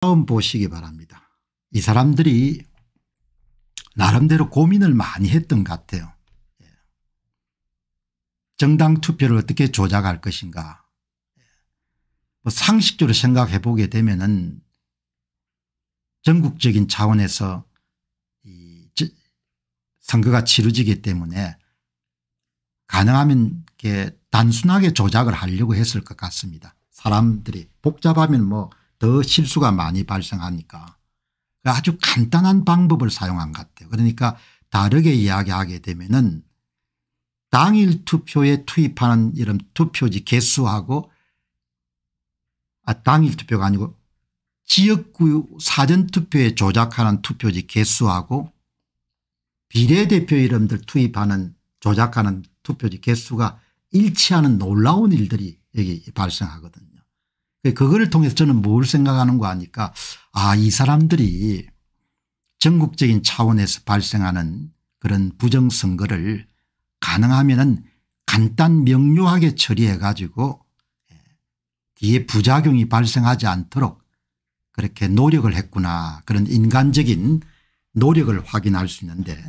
다음 보시기 바랍니다. 이 사람들이 나름대로 고민을 많이 했던 것 같아요. 예. 정당 투표를 어떻게 조작할 것인가 예. 뭐 상식적으로 생각해 보게 되면 은 전국적인 차원에서 이 선거가 치러지기 때문에 가능하면 이렇게 단순하게 조작을 하려고 했을 것 같습니다. 사람들이 복잡하면 뭐더 실수가 많이 발생하니까 아주 간단한 방법을 사용한 것 같아요. 그러니까 다르게 이야기하게 되면 은 당일 투표에 투입하는 이런 투표지 개수하고 아 당일 투표가 아니고 지역구 사전투표에 조작하는 투표지 개수하고 비례대표 이름들 투입하는 조작하는 투표지 개수가 일치하는 놀라운 일들이 여기 발생하거든요. 그 그거를 통해서 저는 뭘 생각하는가 하니까 아 이 사람들이 전국적인 차원에서 발생하는 그런 부정선거를 가능하면은 간단 명료하게 처리해 가지고 예, 뒤에 부작용이 발생하지 않도록 그렇게 노력을 했구나 그런 인간적인 노력을 확인할 수 있는데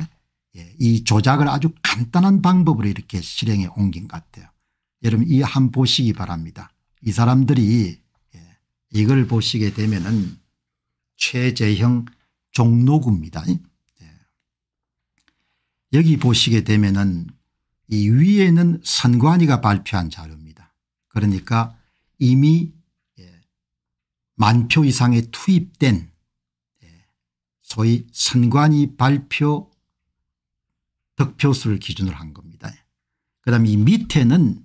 예, 이 조작을 아주 간단한 방법으로 이렇게 실행에 옮긴 것 같아요. 여러분 이 한 보시기 바랍니다. 이 사람들이 이걸 보시게 되면은 최재형 종로구입니다. 예. 여기 보시게 되면은 이 위에는 선관위가 발표한 자료입니다. 그러니까 이미 예, 만표 이상의 투입된 예, 소위 선관위 발표 득표수를 기준으로 한 겁니다. 그 다음에 이 밑에는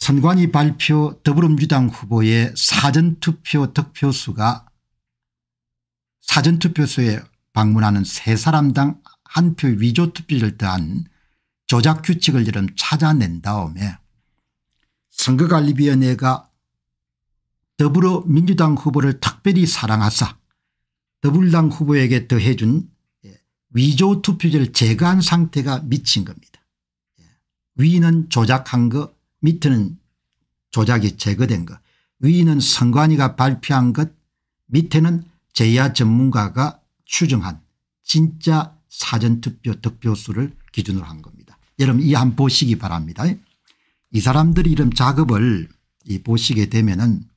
선관위 발표 더불어민주당 후보의 사전투표 득표수가 사전투표소에 방문하는 세 사람당 한 표 위조투표를 더한 조작규칙을 이름 찾아낸 다음에 선거관리위원회가 더불어민주당 후보를 특별히 사랑하사 더불당 후보에게 더해준 위조 투표제를 제거한 상태가 미친 겁니다. 예. 위는 조작한 거 밑에는 조작이 제거된 것 위는 선관위가 발표한 것 밑에는 제야 전문가가 추정한 진짜 사전투표 득표수를 기준으로 한 겁니다. 여러분 이한 보시기 바랍니다. 이 사람들이 이런 작업을 이 보시게 되면 은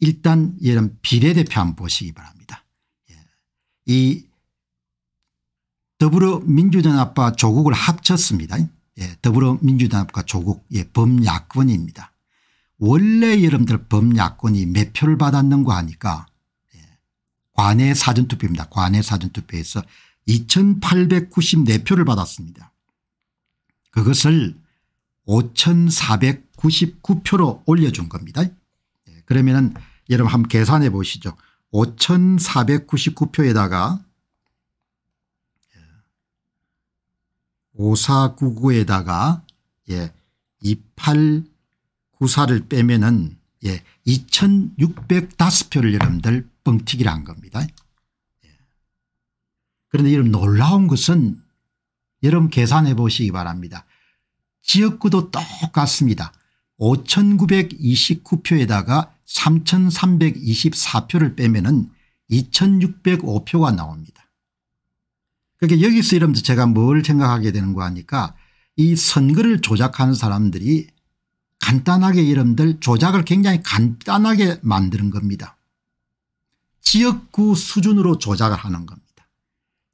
일단 이런 비례대표 한 보시기 바랍니다. 예. 이 더불어민주전합과 조국을 합쳤습니다. 예, 더불어민주당과 조국의 예, 범야권입니다. 원래 여러분들 범야권이 몇 표를 받았는가 하니까 예, 관내 사전투표입니다. 관내 사전투표에서 2894표를 받았습니다. 그것을 5499표로 올려준 겁니다. 예, 그러면은 여러분 한번 계산해 보시죠. 5499표에다가 5499에다가 예, 2894를 빼면은 예, 2605표를 여러분들 뻥튀기를 한 겁니다. 예. 그런데 여러분 놀라운 것은 여러분 계산해 보시기 바랍니다. 지역구도 똑같습니다. 5929표에다가 3324표를 빼면 은 2605표가 나옵니다. 그러니까 여기서 이러면 제가 뭘 생각하게 되는 거 하니까 이 선거를 조작하는 사람들이 간단하게 이름들 조작을 굉장히 간단하게 만드는 겁니다. 지역구 수준으로 조작을 하는 겁니다.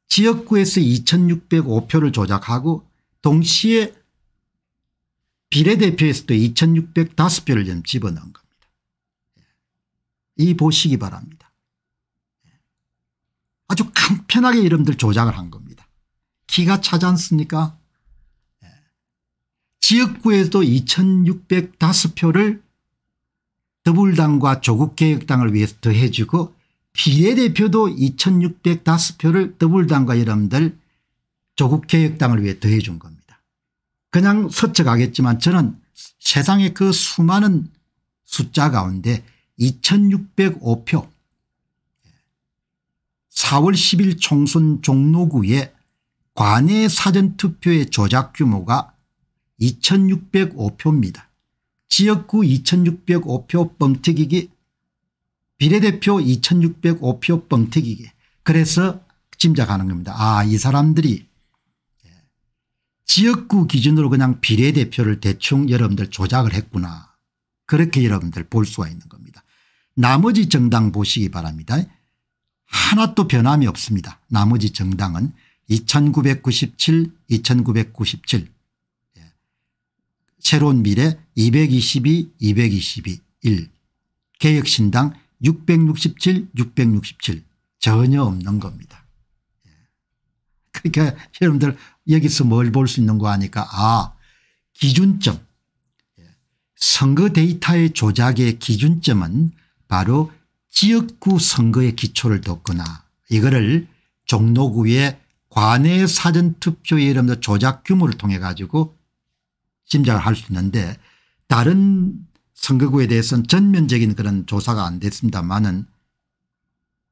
지역구에서 2605표를 조작하고 동시에 비례대표에서도 2605표를 집어넣은 겁니다. 이 보시기 바랍니다. 아주 간편하게 이름들 조작을 한 겁니다. 기가 차지 않습니까 예. 지역구에도 2605표를 더불당과 조국개혁당을 위해서 더해주고 비례대표도 2605표를 더불당과 여러분들 조국개혁당을 위해 더해준 겁니다. 그냥 서측하겠지만 저는 세상의 그 수많은 숫자 가운데 2605표 4월 10일 총선 종로구에 관내 사전투표의 조작 규모가 2605표입니다. 지역구 2605표 뻥튀기기 비례대표 2605표 뻥튀기기 그래서 짐작하는 겁니다. 아 이 사람들이 예, 지역구 기준으로 그냥 비례대표를 대충 여러분들 조작을 했구나. 그렇게 여러분들 볼 수가 있는 겁니다. 나머지 정당 보시기 바랍니다. 하나도 변함이 없습니다. 나머지 정당은 2997 2997 예. 새로운 미래 222 2 2 1 개혁신당 667 667 전혀 없는 겁니다. 예. 그러니까 여러분들 여기서 뭘 볼 수 있는 거 아니까 아 기준점 예. 선거 데이터의 조작의 기준점은 바로 지역구 선거에 기초를 뒀거나 이거를 종로구의 관내 사전투표의 이름도 조작 규모를 통해 가지고 짐작을 할 수 있는데 다른 선거구에 대해서는 전면적인 그런 조사가 안 됐습니다만은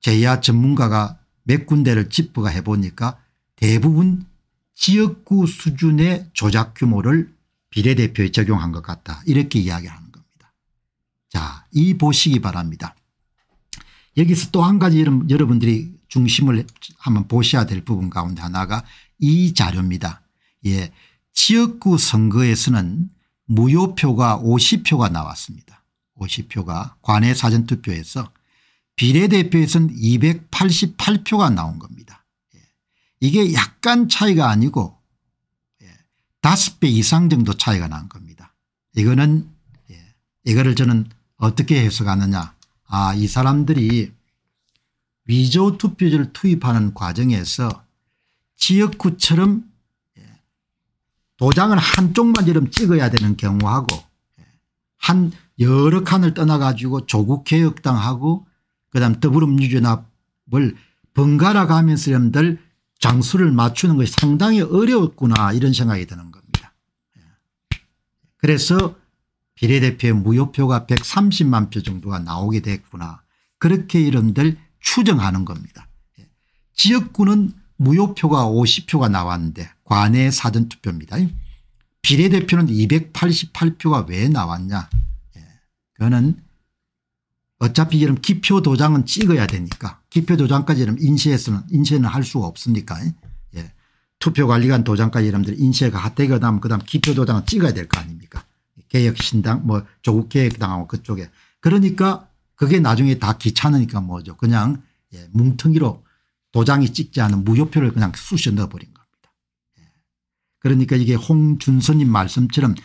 제야 전문가가 몇 군데를 짚어가 해보니까 대부분 지역구 수준의 조작 규모를 비례대표에 적용한 것 같다 이렇게 이야기하는 겁니다. 자, 이 보시기 바랍니다. 여기서 또 한 가지 여러분들이 중심을 한번 보셔야 될 부분 가운데 하나가 이 자료입니다. 예. 지역구 선거에서는 무효표가 50표가 나왔습니다. 50표가 관외 사전투표에서 비례대표에서는 288표가 나온 겁니다. 예. 이게 약간 차이가 아니고 예. 5배 이상 정도 차이가 난 겁니다. 이거는 예. 이거를 저는 어떻게 해석하느냐 아, 이 사람들이 위조 투표지를 투입하는 과정에서 지역구처럼 예, 도장을 한쪽만처름 찍어야 되는 경우하고 예, 한 여러 칸을 떠나가지고 조국개혁당하고 그다음 더불어민주연합을 번갈아 가면서 여러분들 장수를 맞추는 것이 상당히 어려웠구나 이런 생각이 드는 겁니다. 예. 그래서 비례대표의 무효표가 130만 표 정도가 나오게 됐구나 그렇게 이름들 추정하는 겁니다. 예. 지역구는 무효표가 50표가 나왔는데 관내 사전투표입니다. 비례대표는 288표가 왜 나왔냐 예. 그거는 어차피 이런 기표 도장은 찍어야 되니까 기표 도장까지 이 인쇄에서는 인쇄는 할 수가 없으니까 예. 투표관리관 도장까지 이러분들 인쇄가 핫되게 나면 그다음 기표 도장은 찍어야 될 거 아닙니까 개혁신당 뭐 조국개혁당하고 그쪽에 그러니까 그게 나중에 다 귀찮으니까 뭐죠 그냥 예, 뭉텅이로 도장이 찍지 않은 무효표를 그냥 쑤셔 넣어버린 겁니다. 예. 그러니까 이게 홍준선님 말씀처럼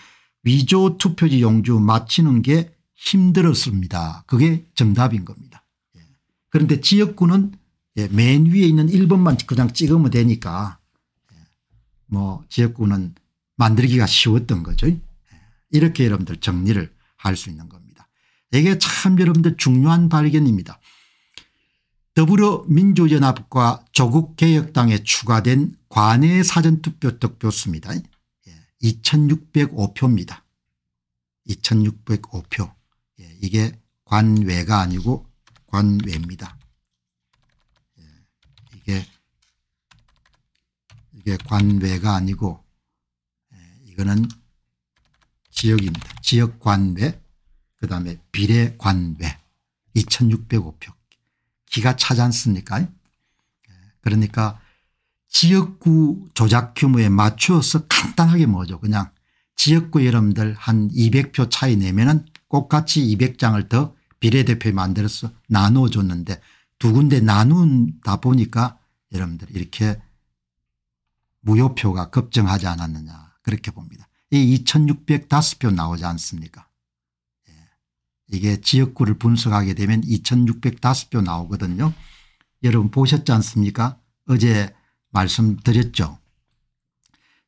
위조 투표지 용주 맞히는 게 힘들었습니다. 그게 정답인 겁니다. 예. 그런데 지역구는 예, 맨 위에 있는 1번만 그냥 찍으면 되니까 예, 뭐 지역구는 만들기가 쉬웠던 거죠. 이렇게 여러분들 정리를 할 수 있는 겁니다. 이게 참 여러분들 중요한 발견입니다. 더불어민주연합과 조국개혁당에 추가된 관외 사전투표 득표수입니다. 2605표입니다. 예, 2605표 예, 이게 관외가 아니고 관외입니다. 예, 이게 이게 관외가 아니고 이거는 지역입니다. 지역관외 그다음에 비례관외 2605표 기가 차지 않습니까 그러니까 지역구 조작 규모에 맞추어서 간단하게 뭐죠 그냥 지역구 여러분들 한 200표 차이 내면은 똑같이 200장을 더 비례대표에 만들어서 나눠줬는데 두 군데 나눈다 보니까 여러분들 이렇게 무효표가 급증하지 않았느냐 그렇게 봅니다. 이 2605표 나오지 않습니까 예. 이게 지역구를 분석하게 되면 2605표 나오거든요. 여러분 보셨지 않습니까 어제 말씀드렸죠.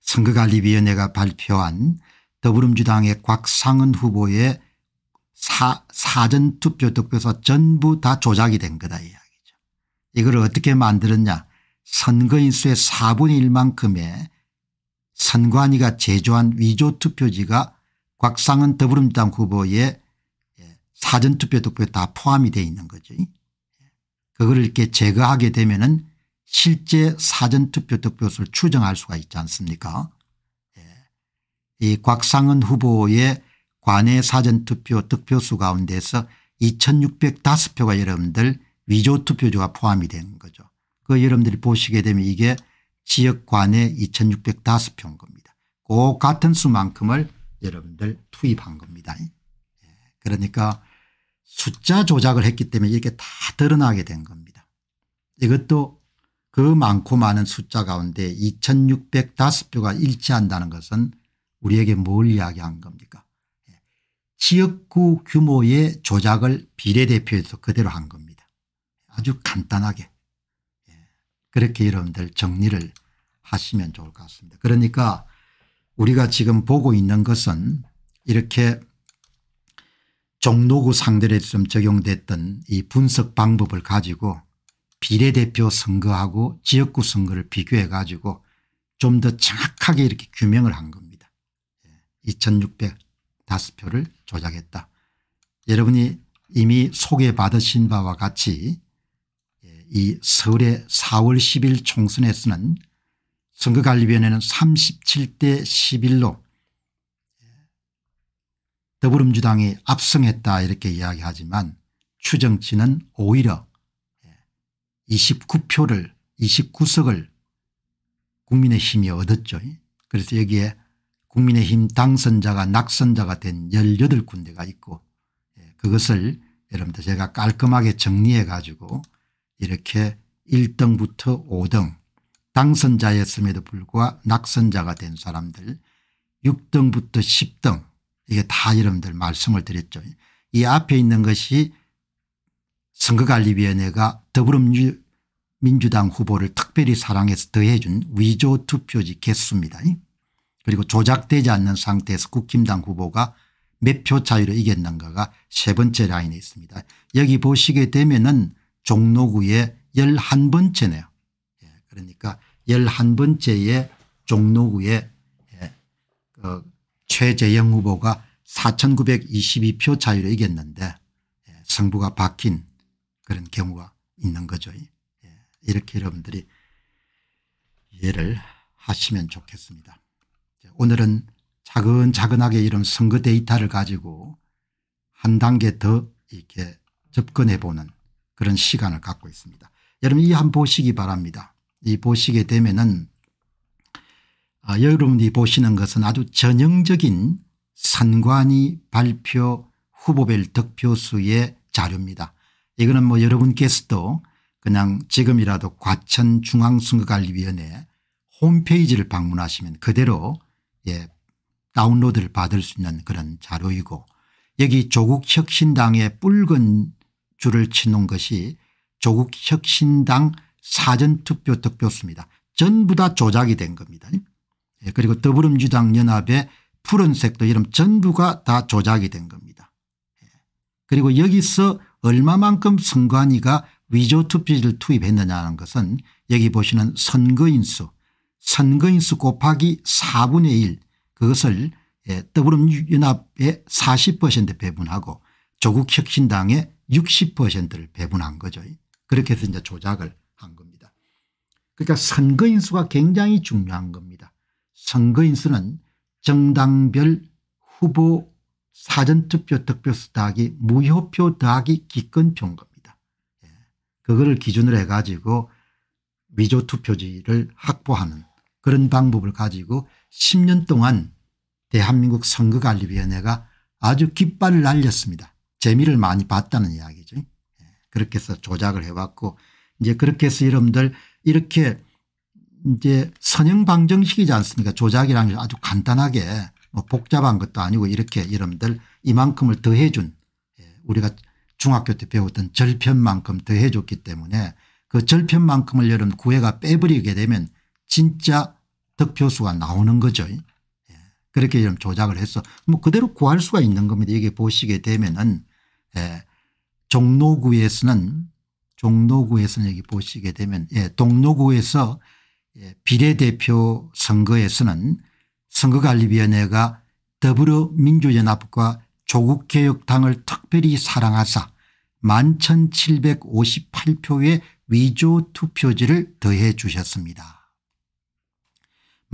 선거관리위원회가 발표한 더불어민주당의 곽상은 후보의 사, 사전투표 득표서 전부 다 조작이 된 거다 이야기죠. 이걸 어떻게 만들었냐 선거인수의 4분의 1만큼의 선관위가 제조한 위조 투표지가 곽상은 더불어민주당 후보의 예, 사전투표 득표에 다 포함이 되어 있는 거죠. 그걸 이렇게 제거하게 되면 은 실제 사전투표 득표수를 추정할 수가 있지 않습니까 예. 이 곽상은 후보의 관내 사전투표 득표수 가운데서 2605표가 여러분들 위조투표조가 포함이 되 거죠. 그 여러분들이 보시게 되면 이게 지역 관에 2 6 0 5표 겁니다. 그 같은 수만큼을 여러분들 투입한 겁니다. 예. 그러니까 숫자 조작을 했기 때문에 이렇게 다 드러나게 된 겁니다. 이것도 그 많고 많은 숫자 가운데 2605표가 일치한다는 것은 우리에게 뭘 이야기한 겁니까 예. 지역구 규모의 조작을 비례대표에서 그대로 한 겁니다. 아주 간단하게 그렇게 여러분들 정리를 하시면 좋을 것 같습니다. 그러니까 우리가 지금 보고 있는 것은 이렇게 종로구 상대로 좀 적용됐던 이 분석 방법을 가지고 비례대표 선거하고 지역구 선거를 비교해 가지고 좀 더 정확하게 이렇게 규명을 한 겁니다. 2605표를 예, 조작했다. 여러분이 이미 소개받으신 바와 같이 이 서울의 4월 10일 총선에서는 선거관리위원회는 37대 11로 더불어민주당이 압승했다 이렇게 이야기하지만 추정치는 오히려 29표를 29석을 국민의힘이 얻었죠. 그래서 여기에 국민의힘 당선자가 낙선자가 된 18군데가 있고 예, 그것을 여러분들 제가 깔끔하게 정리해 가지고 이렇게 1등부터 5등 당선자였음에도 불구하고 낙선자가 된 사람들 6등부터 10등 이게 다 여러분들 말씀을 드렸죠. 이 앞에 있는 것이 선거관리위원회가 더불어민주당 후보를 특별히 사랑해서 더해준 위조 투표지 개수입니다. 그리고 조작되지 않는 상태에서 국힘당 후보가 몇 표 차이로 이겼는가가 세 번째 라인에 있습니다. 여기 보시게 되면은 종로구의 11번째네요. 예, 그러니까 11번째의 종로구의 예, 그 최재영 후보가 4922표 차이로 이겼는데 승부가 바뀐 그런 경우가 있는 거죠. 예, 이렇게 여러분들이 이해를 하시면 좋겠습니다. 오늘은 차근차근하게 이런 선거 데이터를 가지고 한 단계 더 이렇게 접근해보는 그런 시간을 갖고 있습니다. 여러분 이 한 보시기 바랍니다. 이 보시게 되면은 아, 여러분이 보시는 것은 아주 전형적인 산관이 발표 후보별 득표수의 자료입니다. 이거는 뭐 여러분께서도 그냥 지금이라도 과천중앙선거관리위원회 홈페이지를 방문하시면 그대로 예, 다운로드를 받을 수 있는 그런 자료이고 여기 조국혁신당의 붉은 줄을 치는 것이 조국 혁신당 사전투표 득표수입니다. 전부 다 조작이 된 겁니다. 예, 그리고 더불어민주당 연합의 푸른색도 이름 전부가 다 조작이 된 겁니다. 예, 그리고 여기서 얼마만큼 선관위가 위조투표지를 투입했느냐는 것은 여기 보시는 선거인수 선거인수 곱하기 4분의 1 그것을 예, 더불어민주연합의 40% 배분하고 조국혁신당의 60%를 배분한 거죠. 그렇게 해서 이제 조작을 한 겁니다. 그러니까 선거인수가 굉장히 중요한 겁니다. 선거인수는 정당별 후보 사전투표 득표수 더하기 무효표 더하기 기권표입니다. 예. 그거를 기준으로 해가지고 위조투표지를 확보하는 그런 방법을 가지고 10년 동안 대한민국 선거관리위원회가 아주 깃발을 날렸습니다. 재미를 많이 봤다는 이야기죠. 예, 그렇게 해서 조작을 해왔고 이제 그렇게 해서 여러분들 이렇게 이제 선형방정식이지 않습니까 조작이라는 아주 간단하게 뭐 복잡한 것도 아니고 이렇게 여러분들 이만큼을 더해준 예, 우리가 중학교 때 배웠던 절편만큼 더해줬기 때문에 그 절편만큼을 여러분 구해가 빼버리게 되면 진짜 득표수가 나오는 거죠. 예, 그렇게 여러분 조작을 해서 뭐 그대로 구할 수가 있는 겁니다. 여기 보시게 되면은 예. 종로구에서는 종로구에서는 여기 보시게 되면 예, 동로구에서 예, 비례대표 선거에서는 선거관리위원회가 더불어민주연합과 조국개혁당을 특별히 사랑하사 11,758표의 위조 투표지를 더해 주셨습니다.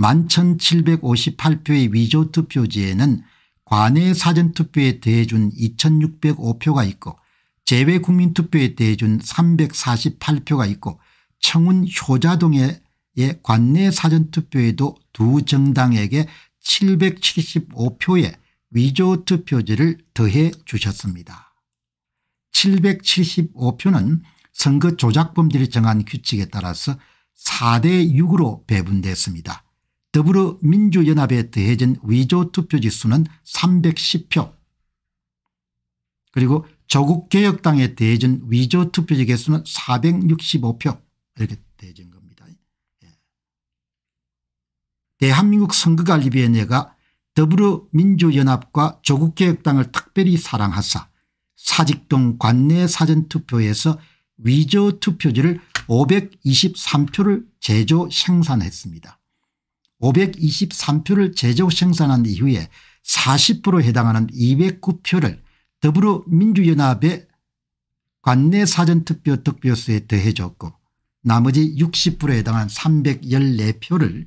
11,758표의 위조 투표지에는 관외 사전투표에 대해준 2605표가 있고 재외 국민투표에 대해준 348표가 있고 청운 효자동의 관내 사전투표에도 두 정당에게 775표의 위조투표지를 더해 주셨습니다. 775표는 선거 조작범들이 정한 규칙에 따라서 4대 6으로 배분됐습니다. 더불어민주연합에 더해진 위조 투표지수는 310표 그리고 조국개혁당에 대해진 위조 투표지 개수는 465표 이렇게 대해진 겁니다. 예. 대한민국 선거관리위원회가 더불어민주연합과 조국개혁당을 특별히 사랑하사 사직동 관내 사전투표에서 위조 투표지를 523표를 제조 생산했습니다. 523표를 제조 생산한 이후에 40%에 해당하는 209표를 더불어민주연합의 관내 사전투표 득표수에 더해줬고 나머지 60%에 해당한 314표를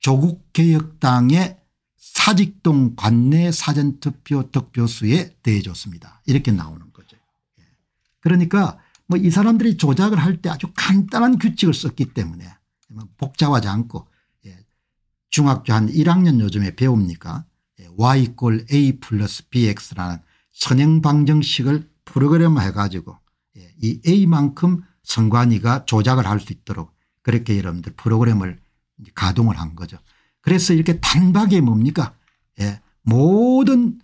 조국개혁당의 사직동 관내 사전투표 득표수에 대해줬습니다. 이렇게 나오는 거죠. 예. 그러니까 뭐 이 사람들이 조작을 할 때 아주 간단한 규칙을 썼기 때문에 뭐 복잡하지 않고 중학교 한 1학년 요즘에 배웁니까 예, y 꼴 a 플러스 bx라는 선행방정식을 프로그램화해 가지고 예, 이 a만큼 선관위가 조작을 할 수 있도록 그렇게 여러분들 프로그램을 가동을 한 거죠. 그래서 이렇게 단박에 뭡니까 예, 모든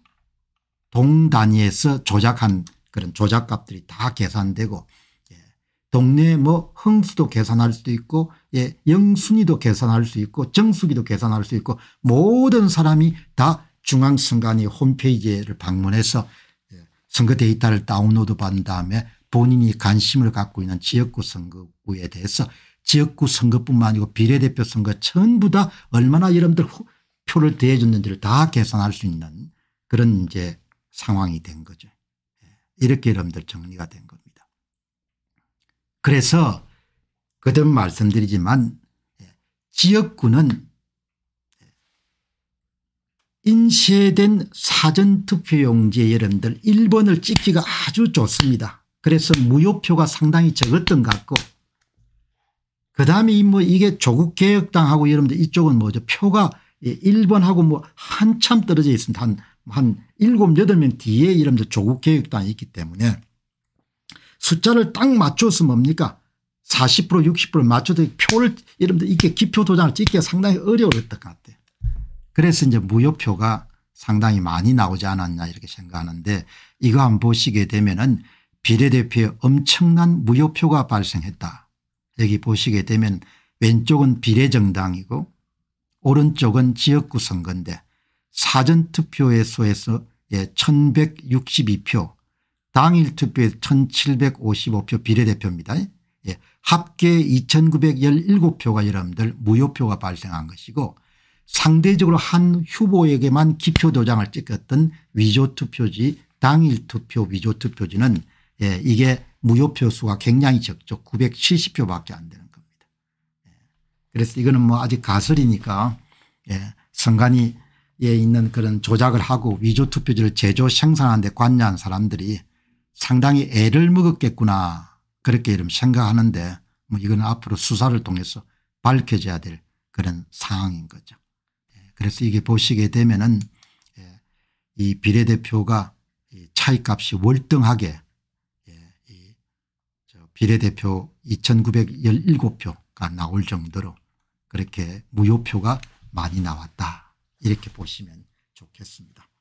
동단위에서 조작한 그런 조작값들이 다 계산되고 동네 뭐 흥수도 계산할 수도 있고 예, 영순위도 계산할 수 있고 정수기도 계산할 수 있고 모든 사람이 다 중앙선관위 홈페이지를 방문해서 예, 선거 데이터를 다운로드 받은 다음에 본인이 관심을 갖고 있는 지역구 선거구에 대해서 지역구 선거뿐만 아니고 비례대표 선거 전부 다 얼마나 여러분들 표를 대해줬는지를 다 계산할 수 있는 그런 이제 상황이 된 거죠. 예, 이렇게 여러분들 정리가 된 겁니다. 그래서 거듭 말씀드리지만 예, 지역구는 인쇄된 사전투표용지의 여러분들 1번을 찍기가 아주 좋습니다. 그래서 무효표가 상당히 적었던 것 같고 그 다음에 뭐 이게 조국개혁당하고 여러분들 이쪽은 뭐죠 표가 1번하고 예, 뭐 한참 떨어져 있습니다. 한, 한 7, 8명 뒤에 여러분들 조국개혁당이 있기 때문에 숫자를 딱 맞춰서 뭡니까 40% 60% 맞춰서 표를 이름들 이렇게 기표 도장을 찍기가 상당히 어려울것 같아요. 그래서 이제 무효표가 상당히 많이 나오지 않았냐 이렇게 생각하는데 이거 한번 보시게 되면은 비례대표의 엄청난 무효표가 발생했다. 여기 보시게 되면 왼쪽은 비례정당이고 오른쪽은 지역구 선거인데 사전투표에서 1162표 예, 당일 투표에 1755표 비례대표입니다. 예. 합계 2917표가 여러분들 무효표가 발생한 것이고 상대적으로 한 후보에게만 기표 도장을 찍었던 위조투표지 당일 투표 위조투표지는 예, 이게 무효표 수가 굉장히 적죠. 970표 밖에 안 되는 겁니다. 예. 그래서 이거는 뭐 아직 가설이니까 예, 선관위에 있는 그런 조작을 하고 위조투표지를 제조 생산하는 데 관여한 사람들이 상당히 애를 먹었겠구나 그렇게 이름 생각하는데 뭐 이건 앞으로 수사를 통해서 밝혀져야 될 그런 상황인 거죠. 예, 그래서 이게 보시게 되면은 예, 이 비례대표가 차이값이 월등하게 예, 비례대표 2917표가 나올 정도로 그렇게 무효표가 많이 나왔다 이렇게 보시면 좋겠습니다.